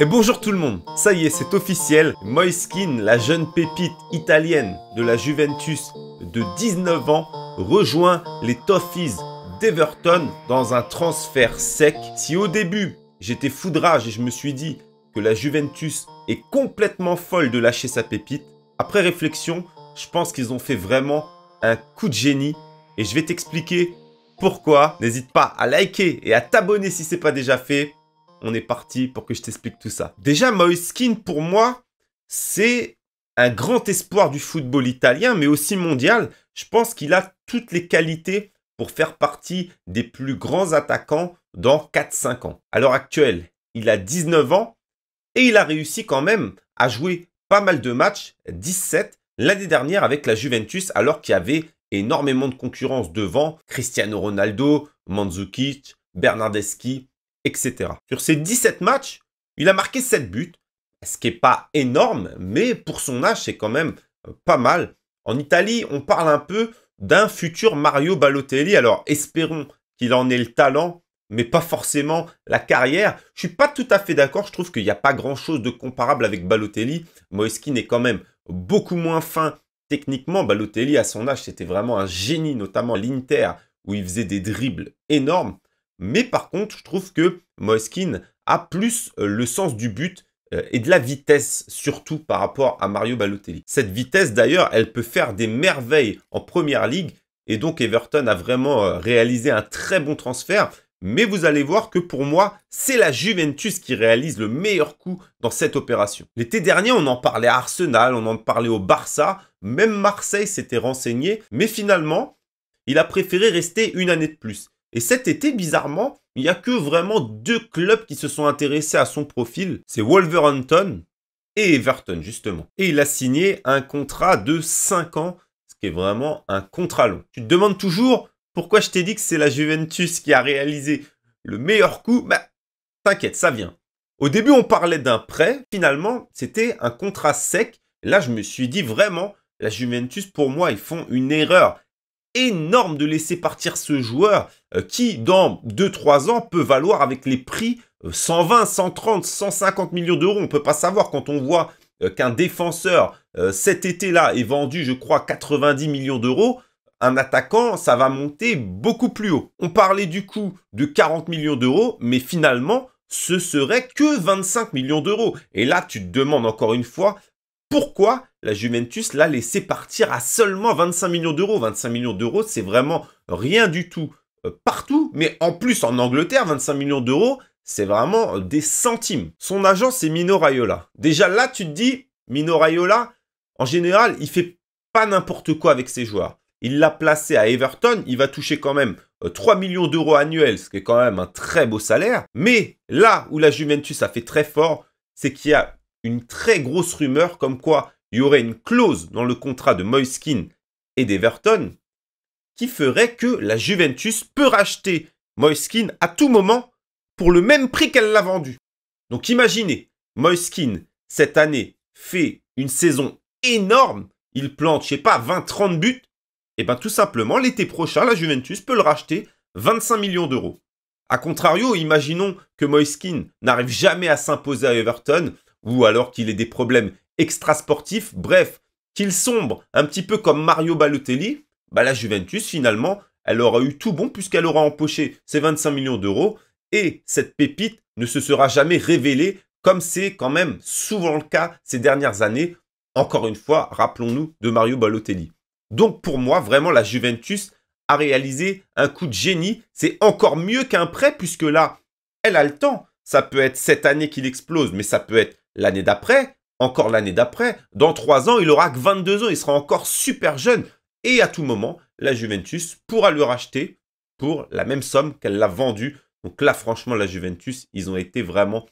Et bonjour tout le monde Ça y est, c'est officiel, Moiskin, la jeune pépite italienne de la Juventus de 19 ans, rejoint les Toffees d'Everton dans un transfert sec. Si au début, j'étais foudrage et je me suis dit que la Juventus est complètement folle de lâcher sa pépite, après réflexion, je pense qu'ils ont fait vraiment un coup de génie et je vais t'expliquer pourquoi. N'hésite pas à liker et à t'abonner si ce n'est pas déjà fait on est parti pour que je t'explique tout ça. Déjà, Moiskin, pour moi, c'est un grand espoir du football italien, mais aussi mondial. Je pense qu'il a toutes les qualités pour faire partie des plus grands attaquants dans 4-5 ans. À l'heure actuelle, il a 19 ans et il a réussi quand même à jouer pas mal de matchs, 17 l'année dernière avec la Juventus, alors qu'il y avait énormément de concurrence devant Cristiano Ronaldo, Mandzukic, Bernardeschi, etc. Sur ces 17 matchs, il a marqué 7 buts, ce qui n'est pas énorme, mais pour son âge, c'est quand même euh, pas mal. En Italie, on parle un peu d'un futur Mario Balotelli, alors espérons qu'il en ait le talent, mais pas forcément la carrière. Je suis pas tout à fait d'accord, je trouve qu'il n'y a pas grand-chose de comparable avec Balotelli. Moeskin est quand même beaucoup moins fin techniquement. Balotelli, à son âge, c'était vraiment un génie, notamment l'Inter, où il faisait des dribbles énormes. Mais par contre, je trouve que Moeskin a plus euh, le sens du but euh, et de la vitesse surtout par rapport à Mario Balotelli. Cette vitesse d'ailleurs, elle peut faire des merveilles en première ligue et donc Everton a vraiment euh, réalisé un très bon transfert. Mais vous allez voir que pour moi, c'est la Juventus qui réalise le meilleur coup dans cette opération. L'été dernier, on en parlait à Arsenal, on en parlait au Barça, même Marseille s'était renseigné, mais finalement, il a préféré rester une année de plus. Et cet été, bizarrement, il n'y a que vraiment deux clubs qui se sont intéressés à son profil. C'est Wolverhampton et Everton, justement. Et il a signé un contrat de 5 ans, ce qui est vraiment un contrat long. Tu te demandes toujours pourquoi je t'ai dit que c'est la Juventus qui a réalisé le meilleur coup. Bah, t'inquiète, ça vient. Au début, on parlait d'un prêt. Finalement, c'était un contrat sec. là, je me suis dit vraiment, la Juventus, pour moi, ils font une erreur énorme de laisser partir ce joueur euh, qui, dans 2-3 ans, peut valoir avec les prix 120, 130, 150 millions d'euros. On ne peut pas savoir quand on voit euh, qu'un défenseur euh, cet été-là est vendu, je crois, 90 millions d'euros. Un attaquant, ça va monter beaucoup plus haut. On parlait du coup de 40 millions d'euros, mais finalement, ce serait que 25 millions d'euros. Et là, tu te demandes encore une fois pourquoi la Juventus l'a laissé partir à seulement 25 millions d'euros. 25 millions d'euros, c'est vraiment rien du tout euh, partout, mais en plus en Angleterre, 25 millions d'euros, c'est vraiment euh, des centimes. Son agent, c'est Mino Raiola. Déjà là, tu te dis, Mino Raiola, en général, il fait pas n'importe quoi avec ses joueurs. Il l'a placé à Everton, il va toucher quand même 3 euh, millions d'euros annuels, ce qui est quand même un très beau salaire. Mais là où la Juventus a fait très fort, c'est qu'il y a une très grosse rumeur comme quoi il y aurait une clause dans le contrat de Moiskin et d'Everton qui ferait que la Juventus peut racheter Moiskin à tout moment pour le même prix qu'elle l'a vendu. Donc imaginez, Moiskin, cette année, fait une saison énorme, il plante, je sais pas, 20-30 buts, et eh bien tout simplement, l'été prochain, la Juventus peut le racheter 25 millions d'euros. A contrario, imaginons que Moiskin n'arrive jamais à s'imposer à Everton, ou alors qu'il ait des problèmes extrasportifs, bref, qu'il sombre un petit peu comme Mario Balotelli, bah la Juventus finalement, elle aura eu tout bon puisqu'elle aura empoché ses 25 millions d'euros et cette pépite ne se sera jamais révélée comme c'est quand même souvent le cas ces dernières années, encore une fois, rappelons-nous de Mario Balotelli. Donc pour moi, vraiment, la Juventus a réalisé un coup de génie. C'est encore mieux qu'un prêt puisque là, elle a le temps. Ça peut être cette année qu'il explose, mais ça peut être l'année d'après, encore l'année d'après, dans trois ans, il aura que 22 ans, il sera encore super jeune. Et à tout moment, la Juventus pourra le racheter pour la même somme qu'elle l'a vendu. Donc là, franchement, la Juventus, ils ont été vraiment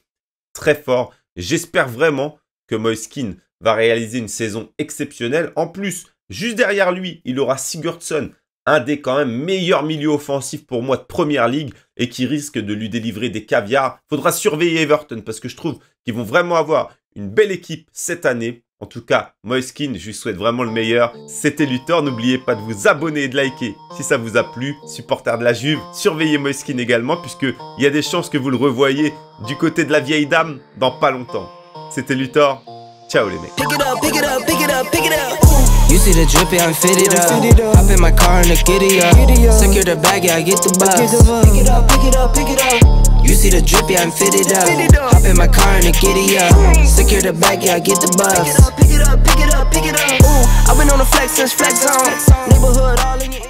très forts. J'espère vraiment que Moiskin va réaliser une saison exceptionnelle. En plus, juste derrière lui, il aura Sigurdsson un des quand même meilleurs milieux offensifs pour moi de première ligue et qui risque de lui délivrer des caviars. Faudra surveiller Everton parce que je trouve qu'ils vont vraiment avoir une belle équipe cette année. En tout cas, Moiskin, je lui souhaite vraiment le meilleur. C'était Luthor, n'oubliez pas de vous abonner et de liker si ça vous a plu. Supporter de la Juve, surveillez Moiskin également puisqu'il y a des chances que vous le revoyez du côté de la vieille dame dans pas longtemps. C'était Luthor, Çevrimi. Pick it up, pick it up, pick it up, pick it up. You see the drippy, I'm fitted up. Hop in my car and the giddy up. Secure the bag, yeah, I get the bus. Pick it up, pick it up, pick it up. You see the drippy, I'm fitted up. Hop in my car and the giddy up. Secure the bag, yeah, I get the bus. Pick it up, pick it up, pick it up, pick it up. Ooh, I've been on the flex since flex zone. Neighborhood all in your.